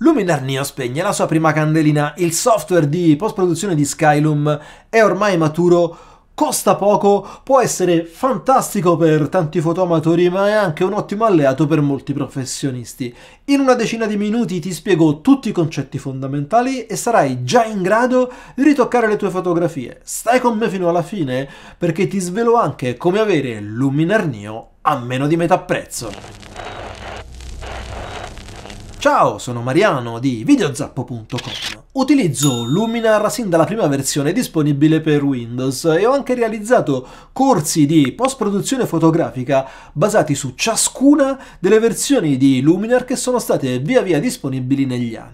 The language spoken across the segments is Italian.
Luminar Neo spegne la sua prima candelina, il software di post-produzione di Skylum è ormai maturo, costa poco, può essere fantastico per tanti fotoamatori, ma è anche un ottimo alleato per molti professionisti. In una decina di minuti ti spiego tutti i concetti fondamentali e sarai già in grado di ritoccare le tue fotografie. Stai con me fino alla fine perché ti svelo anche come avere Luminar Neo a meno di metà prezzo. Ciao, sono Mariano di videozappo.com. Utilizzo Luminar sin dalla prima versione disponibile per Windows e ho anche realizzato corsi di post-produzione fotografica basati su ciascuna delle versioni di Luminar che sono state via via disponibili negli anni.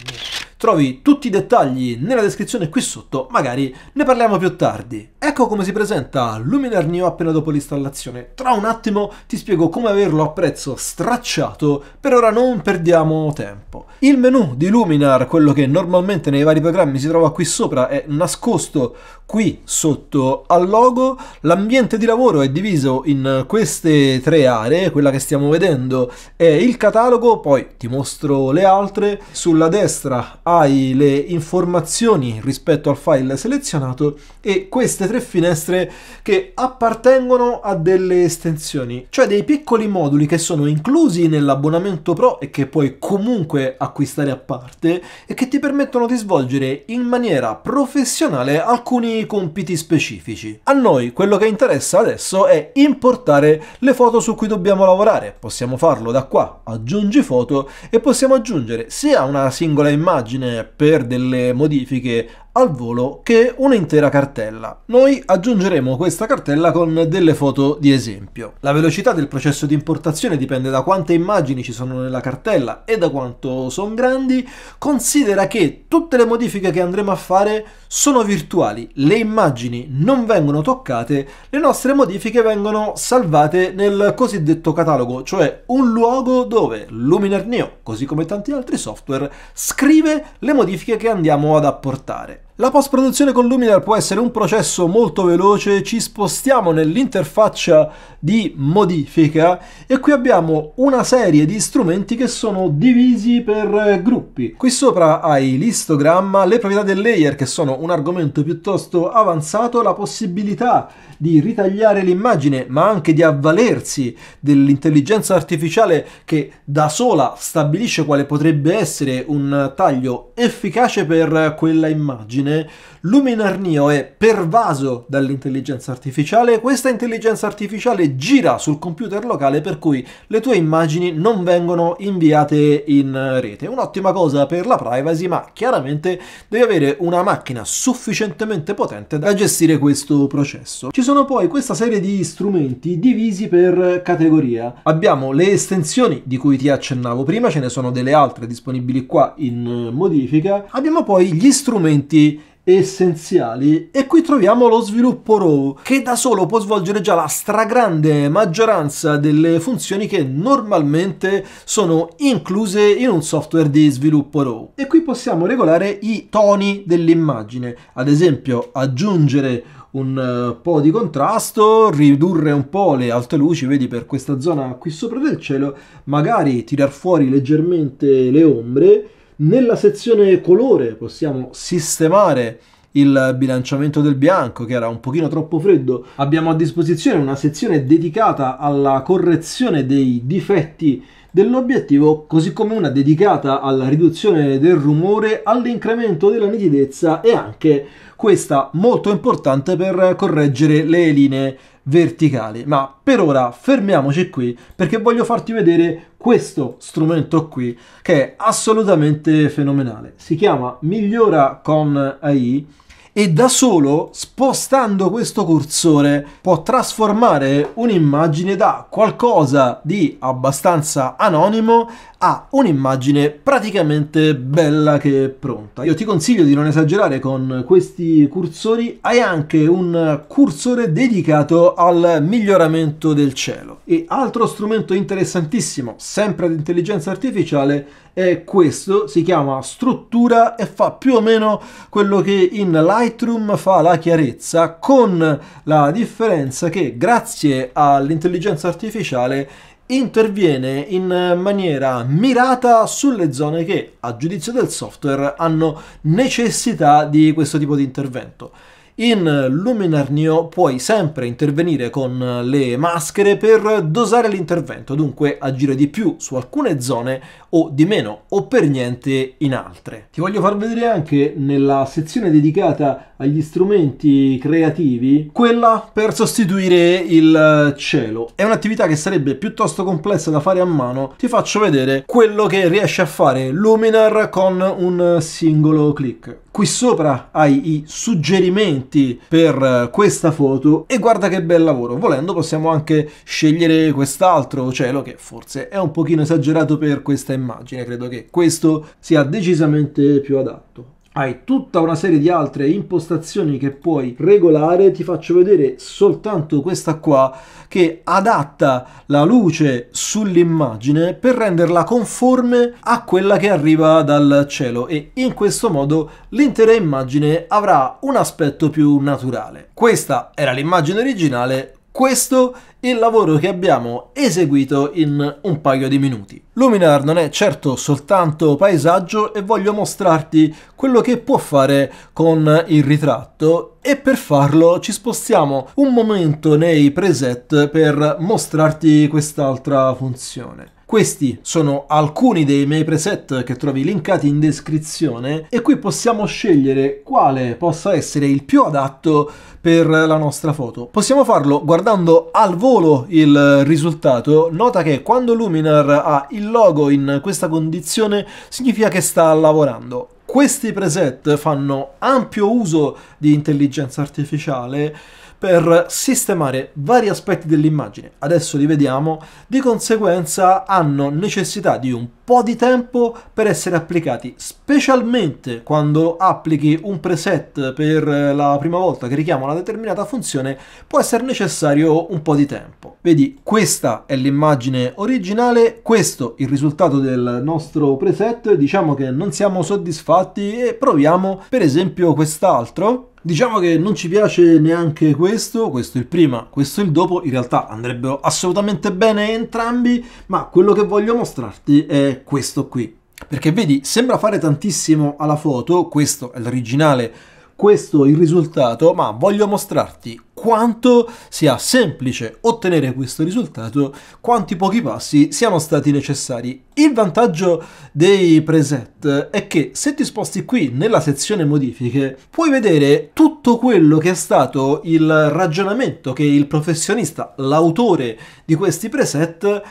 Trovi tutti i dettagli nella descrizione qui sotto, magari ne parliamo più tardi. Ecco come si presenta Luminar Neo appena dopo l'installazione. Tra un attimo ti spiego come averlo a prezzo stracciato, per ora non perdiamo tempo. Il menu di Luminar, quello che normalmente nei vari programmi si trova qui sopra, è nascosto qui sotto al logo. L'ambiente di lavoro è diviso in queste tre aree, quella che stiamo vedendo è il catalogo, poi ti mostro le altre. Sulla destra ha hai le informazioni rispetto al file selezionato e queste tre finestre che appartengono a delle estensioni, cioè dei piccoli moduli che sono inclusi nell'abbonamento Pro e che puoi comunque acquistare a parte e che ti permettono di svolgere in maniera professionale alcuni compiti specifici. A noi quello che interessa adesso è importare le foto su cui dobbiamo lavorare. Possiamo farlo da qua, aggiungi foto e possiamo aggiungere sia una singola immagine per delle modifiche al volo che un'intera cartella. Noi aggiungeremo questa cartella con delle foto di esempio. La velocità del processo di importazione dipende da quante immagini ci sono nella cartella e da quanto sono grandi. Considera che tutte le modifiche che andremo a fare sono virtuali, le immagini non vengono toccate, le nostre modifiche vengono salvate nel cosiddetto catalogo, cioè un luogo dove Luminar Neo, così come tanti altri software, scrive le modifiche che andiamo ad apportare. La post-produzione con Luminar può essere un processo molto veloce, ci spostiamo nell'interfaccia di modifica e qui abbiamo una serie di strumenti che sono divisi per eh, gruppi. Qui sopra hai l'istogramma, le proprietà del layer che sono un argomento piuttosto avanzato, la possibilità di ritagliare l'immagine ma anche di avvalersi dell'intelligenza artificiale che da sola stabilisce quale potrebbe essere un taglio efficace per eh, quella immagine origine, Neo è pervaso dall'intelligenza artificiale e questa intelligenza artificiale gira sul computer locale per cui le tue immagini non vengono inviate in rete. Un'ottima cosa per la privacy, ma chiaramente devi avere una macchina sufficientemente potente da gestire questo processo. Ci sono poi questa serie di strumenti divisi per categoria. Abbiamo le estensioni di cui ti accennavo prima, ce ne sono delle altre disponibili qua in modifica. Abbiamo poi gli strumenti essenziali e qui troviamo lo sviluppo RAW che da solo può svolgere già la stragrande maggioranza delle funzioni che normalmente sono incluse in un software di sviluppo RAW e qui possiamo regolare i toni dell'immagine ad esempio aggiungere un eh, po' di contrasto, ridurre un po' le alte luci, vedi per questa zona qui sopra del cielo, magari tirar fuori leggermente le ombre nella sezione colore possiamo sistemare il bilanciamento del bianco che era un pochino troppo freddo. Abbiamo a disposizione una sezione dedicata alla correzione dei difetti dell'obiettivo, così come una dedicata alla riduzione del rumore, all'incremento della nitidezza e anche questa molto importante per correggere le linee verticali. Ma per ora fermiamoci qui perché voglio farti vedere questo strumento qui che è assolutamente fenomenale. Si chiama Migliora con AI e da solo spostando questo cursore può trasformare un'immagine da qualcosa di abbastanza anonimo ha un'immagine praticamente bella che è pronta. Io ti consiglio di non esagerare con questi cursori, hai anche un cursore dedicato al miglioramento del cielo. E altro strumento interessantissimo, sempre di intelligenza artificiale, è questo, si chiama struttura e fa più o meno quello che in Lightroom fa la chiarezza, con la differenza che grazie all'intelligenza artificiale interviene in maniera mirata sulle zone che, a giudizio del software, hanno necessità di questo tipo di intervento. In Luminar Neo puoi sempre intervenire con le maschere per dosare l'intervento, dunque agire di più su alcune zone o di meno o per niente in altre. Ti voglio far vedere anche nella sezione dedicata agli strumenti creativi quella per sostituire il cielo. È un'attività che sarebbe piuttosto complessa da fare a mano, ti faccio vedere quello che riesce a fare Luminar con un singolo clic. Qui sopra hai i suggerimenti elementi per eh, questa foto e guarda che bel lavoro. Volendo possiamo anche scegliere quest'altro cielo che forse è un pochino esagerato per questa immagine, credo che questo sia decisamente più adatto hai tutta una serie di altre impostazioni che puoi regolare, ti faccio vedere soltanto questa qua che adatta la luce sull'immagine per renderla conforme a quella che arriva dal cielo e in questo modo l'intera immagine avrà un aspetto più naturale. Questa era l'immagine originale, questo è il lavoro che abbiamo eseguito in un paio di minuti. Luminar non è certo soltanto paesaggio e voglio mostrarti quello che può fare con il ritratto e per farlo ci spostiamo un momento nei preset per mostrarti quest'altra funzione. Questi sono alcuni dei miei preset che trovi linkati in descrizione e qui possiamo scegliere quale possa essere il più adatto per la nostra foto. Possiamo farlo guardando al volo il risultato. Nota che quando Luminar ha il logo in questa condizione significa che sta lavorando. Questi preset fanno ampio uso di intelligenza artificiale per sistemare vari aspetti dell'immagine. Adesso li vediamo, di conseguenza hanno necessità di un po' di tempo per essere applicati, specialmente quando applichi un preset per la prima volta che richiama una determinata funzione, può essere necessario un po' di tempo. Vedi, questa è l'immagine originale, questo il risultato del nostro preset, diciamo che non siamo soddisfatti e proviamo per esempio quest'altro Diciamo che non ci piace neanche questo, questo è il prima, questo è il dopo, in realtà andrebbero assolutamente bene entrambi, ma quello che voglio mostrarti è questo qui. Perché vedi, sembra fare tantissimo alla foto, questo è l'originale questo il risultato, ma voglio mostrarti quanto sia semplice ottenere questo risultato, quanti pochi passi siano stati necessari. Il vantaggio dei preset è che se ti sposti qui nella sezione modifiche puoi vedere tutto quello che è stato il ragionamento che il professionista, l'autore di questi preset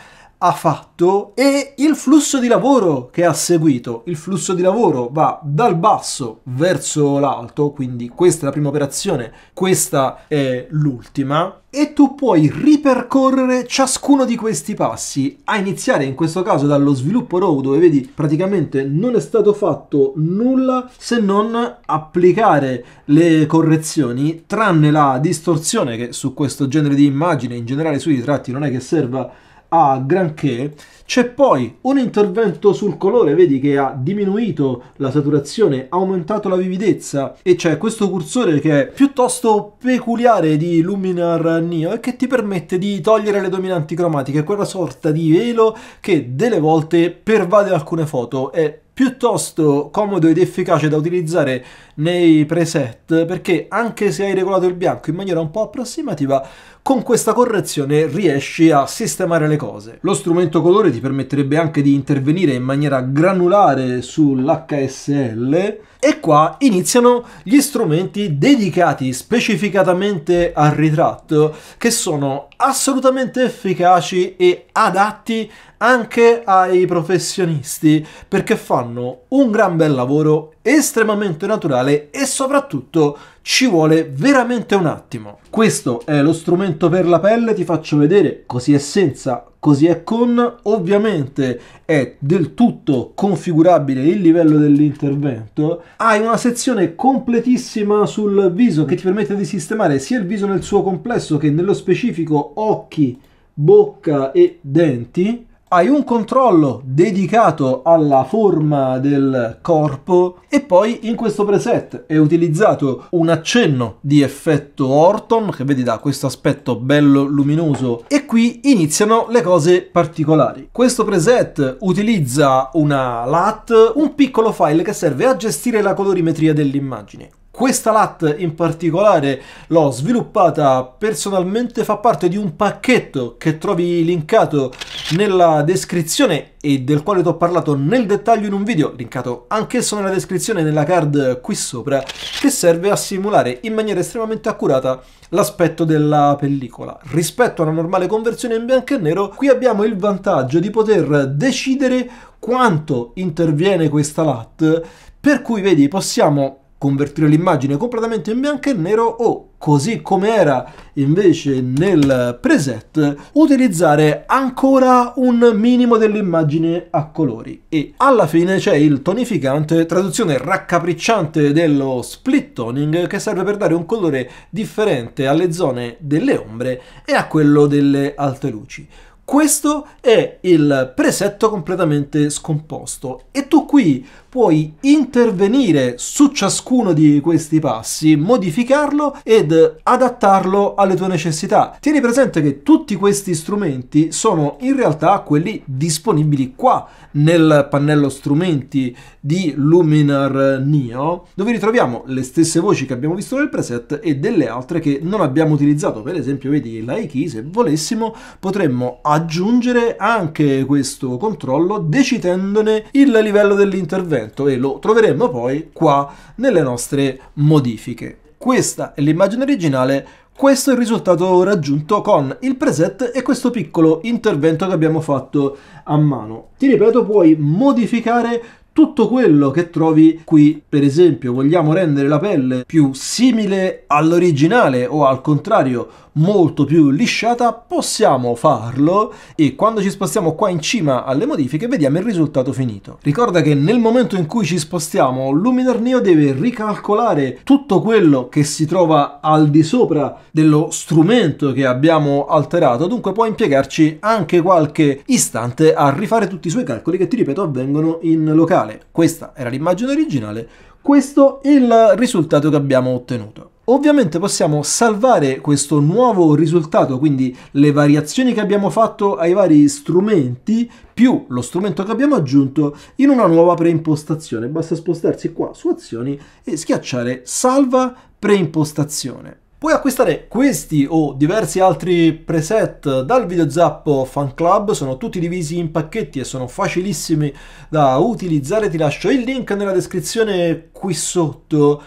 ha fatto e il flusso di lavoro che ha seguito. Il flusso di lavoro va dal basso verso l'alto, quindi questa è la prima operazione, questa è l'ultima, e tu puoi ripercorrere ciascuno di questi passi, a iniziare in questo caso dallo sviluppo row dove vedi praticamente non è stato fatto nulla se non applicare le correzioni, tranne la distorsione che su questo genere di immagine, in generale sui ritratti, non è che serva a granché, c'è poi un intervento sul colore, vedi che ha diminuito la saturazione, ha aumentato la vividezza e c'è questo cursore che è piuttosto peculiare di Luminar Neo e che ti permette di togliere le dominanti cromatiche, quella sorta di velo che delle volte pervade alcune foto. È piuttosto comodo ed efficace da utilizzare nei preset perché anche se hai regolato il bianco in maniera un po' approssimativa con questa correzione riesci a sistemare le cose. Lo strumento colore ti permetterebbe anche di intervenire in maniera granulare sull'HSL e qua iniziano gli strumenti dedicati specificatamente al ritratto che sono assolutamente efficaci e adatti anche ai professionisti perché fanno un gran bel lavoro estremamente naturale e soprattutto ci vuole veramente un attimo. Questo è lo strumento per la pelle, ti faccio vedere così è senza, così è con. Ovviamente è del tutto configurabile il livello dell'intervento. Hai una sezione completissima sul viso che ti permette di sistemare sia il viso nel suo complesso che nello specifico occhi, bocca e denti hai un controllo dedicato alla forma del corpo e poi in questo preset è utilizzato un accenno di effetto Orton che vedi da questo aspetto bello luminoso e qui iniziano le cose particolari. Questo preset utilizza una LAT, un piccolo file che serve a gestire la colorimetria dell'immagine. Questa LAT in particolare l'ho sviluppata personalmente, fa parte di un pacchetto che trovi linkato nella descrizione e del quale ti ho parlato nel dettaglio in un video, linkato anch'esso nella descrizione nella card qui sopra, che serve a simulare in maniera estremamente accurata l'aspetto della pellicola. Rispetto a una normale conversione in bianco e nero, qui abbiamo il vantaggio di poter decidere quanto interviene questa LAT, per cui vedi possiamo convertire l'immagine completamente in bianco e nero o così come era invece nel preset utilizzare ancora un minimo dell'immagine a colori e alla fine c'è il tonificante traduzione raccapricciante dello split toning che serve per dare un colore differente alle zone delle ombre e a quello delle alte luci questo è il preset completamente scomposto e tu qui puoi intervenire su ciascuno di questi passi, modificarlo ed adattarlo alle tue necessità. Tieni presente che tutti questi strumenti sono in realtà quelli disponibili qua nel pannello strumenti di Luminar Neo, dove ritroviamo le stesse voci che abbiamo visto nel preset e delle altre che non abbiamo utilizzato. Per esempio, vedi la key, se volessimo potremmo aggiungere anche questo controllo decidendone il livello dell'intervento intervento e lo troveremo poi qua nelle nostre modifiche. Questa è l'immagine originale, questo è il risultato raggiunto con il preset e questo piccolo intervento che abbiamo fatto a mano. Ti ripeto, puoi modificare tutto quello che trovi qui. Per esempio, vogliamo rendere la pelle più simile all'originale o al contrario molto più lisciata, possiamo farlo e quando ci spostiamo qua in cima alle modifiche vediamo il risultato finito. Ricorda che nel momento in cui ci spostiamo Luminar Neo deve ricalcolare tutto quello che si trova al di sopra dello strumento che abbiamo alterato, dunque può impiegarci anche qualche istante a rifare tutti i suoi calcoli che ti ripeto avvengono in locale originale, questa era l'immagine originale, questo è il risultato che abbiamo ottenuto. Ovviamente possiamo salvare questo nuovo risultato, quindi le variazioni che abbiamo fatto ai vari strumenti più lo strumento che abbiamo aggiunto in una nuova preimpostazione. Basta spostarsi qua su azioni e schiacciare salva preimpostazione. Puoi acquistare questi o diversi altri preset dal video zappo fan club, sono tutti divisi in pacchetti e sono facilissimi da utilizzare, ti lascio il link nella descrizione qui sotto.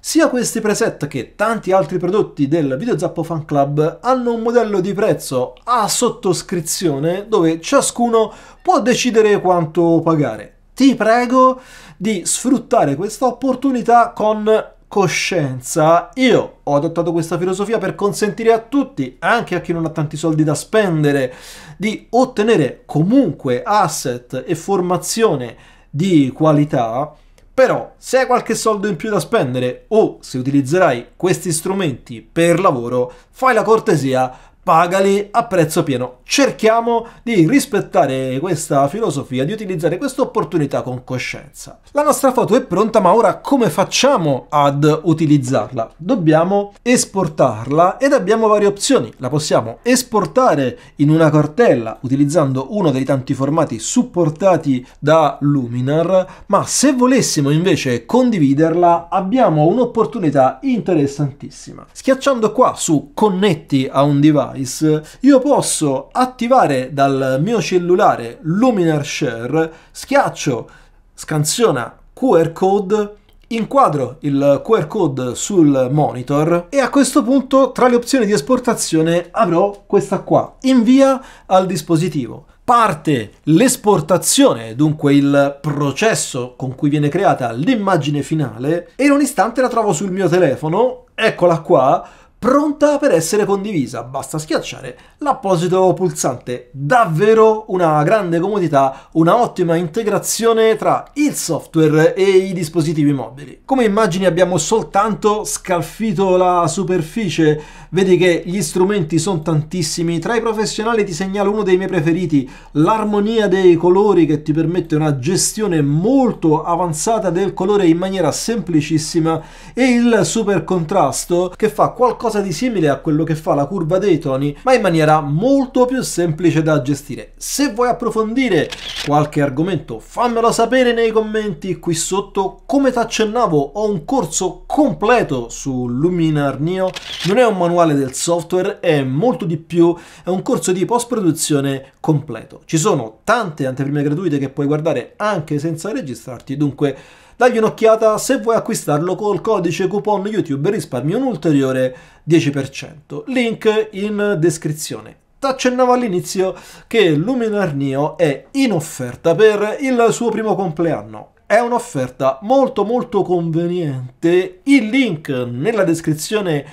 Sia questi preset che tanti altri prodotti del Videozappo Fan Club hanno un modello di prezzo a sottoscrizione dove ciascuno può decidere quanto pagare. Ti prego di sfruttare questa opportunità con coscienza, io ho adottato questa filosofia per consentire a tutti, anche a chi non ha tanti soldi da spendere, di ottenere comunque asset e formazione di qualità. Però se hai qualche soldo in più da spendere o se utilizzerai questi strumenti per lavoro, fai la cortesia pagali a prezzo pieno. Cerchiamo di rispettare questa filosofia, di utilizzare questa opportunità con coscienza. La nostra foto è pronta, ma ora come facciamo ad utilizzarla? Dobbiamo esportarla ed abbiamo varie opzioni. La possiamo esportare in una cartella utilizzando uno dei tanti formati supportati da Luminar, ma se volessimo invece condividerla abbiamo un'opportunità interessantissima. Schiacciando qua su connetti a un device device, io posso attivare dal mio cellulare Luminar Share, schiaccio, scansiona QR code, inquadro il QR code sul monitor e a questo punto tra le opzioni di esportazione avrò questa qua, invia al dispositivo parte l'esportazione, dunque il processo con cui viene creata l'immagine finale, e in un istante la trovo sul mio telefono, eccola qua, pronta per essere condivisa. Basta schiacciare l'apposito pulsante. Davvero una grande comodità, una ottima integrazione tra il software e i dispositivi mobili. Come immagini abbiamo soltanto scalfito la superficie, vedi che gli strumenti sono tantissimi. Tra i professionali ti segnalo uno dei miei preferiti, l'armonia dei colori che ti permette una gestione molto avanzata del colore in maniera semplicissima e il super contrasto che fa qualcosa qualcosa di simile a quello che fa la curva dei toni, ma in maniera molto più semplice da gestire. Se vuoi approfondire qualche argomento, fammelo sapere nei commenti qui sotto. Come ti accennavo, ho un corso completo su Luminar Neo. Non è un manuale del software, è molto di più, è un corso di post-produzione completo. Ci sono tante anteprime gratuite che puoi guardare anche senza registrarti, dunque dagli un'occhiata se vuoi acquistarlo col codice coupon YouTube risparmio un ulteriore 10%. Link in descrizione T'accennavo all'inizio che Luminar Neo è in offerta per il suo primo compleanno. È un'offerta molto molto conveniente, il link nella descrizione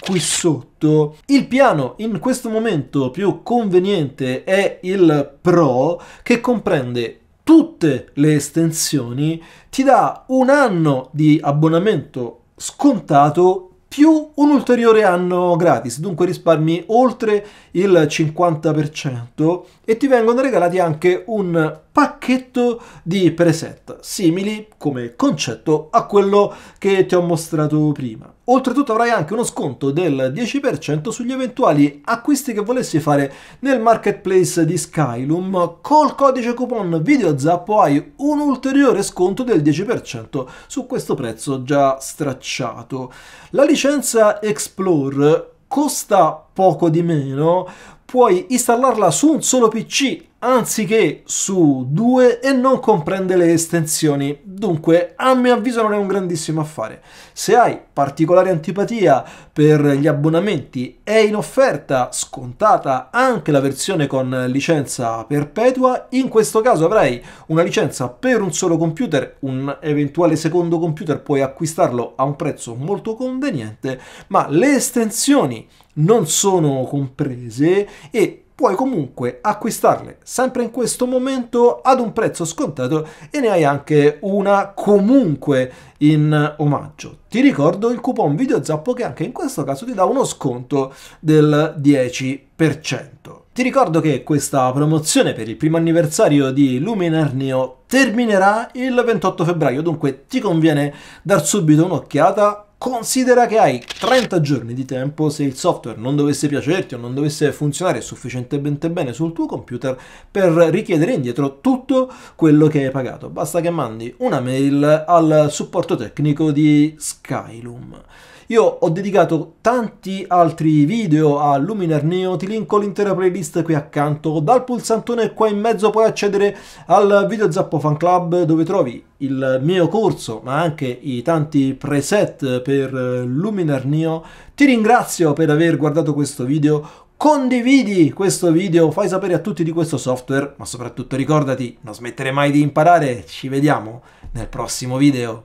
qui sotto. Il piano in questo momento più conveniente è il Pro che comprende tutte le estensioni, ti dà un anno di abbonamento scontato più un ulteriore anno gratis, dunque risparmi oltre il 50% e ti vengono regalati anche un pacchetto di preset simili come concetto a quello che ti ho mostrato prima. Oltretutto avrai anche uno sconto del 10% sugli eventuali acquisti che volessi fare nel marketplace di Skylum. Col codice coupon VideoZappo hai un ulteriore sconto del 10% su questo prezzo già stracciato. La licenza Explore costa poco di meno, puoi installarla su un solo PC anziché su due e non comprende le estensioni. Dunque, a mio avviso non è un grandissimo affare. Se hai particolare antipatia per gli abbonamenti, è in offerta scontata anche la versione con licenza perpetua. In questo caso avrai una licenza per un solo computer, un eventuale secondo computer puoi acquistarlo a un prezzo molto conveniente, ma le estensioni non sono comprese e puoi comunque acquistarle sempre in questo momento ad un prezzo scontato e ne hai anche una comunque in omaggio. Ti ricordo il coupon video zappo che anche in questo caso ti dà uno sconto del 10%. Ti ricordo che questa promozione per il primo anniversario di Luminar Neo terminerà il 28 febbraio, dunque ti conviene dar subito un'occhiata Considera che hai 30 giorni di tempo se il software non dovesse piacerti o non dovesse funzionare sufficientemente bene sul tuo computer per richiedere indietro tutto quello che hai pagato. Basta che mandi una mail al supporto tecnico di Skylum. Io ho dedicato tanti altri video a Luminar Neo, ti linko l'intera playlist qui accanto, dal pulsantone qua in mezzo puoi accedere al video Zappo Fan Club dove trovi il mio corso, ma anche i tanti preset per Luminar Neo. Ti ringrazio per aver guardato questo video, condividi questo video, fai sapere a tutti di questo software, ma soprattutto ricordati, non smettere mai di imparare. Ci vediamo nel prossimo video.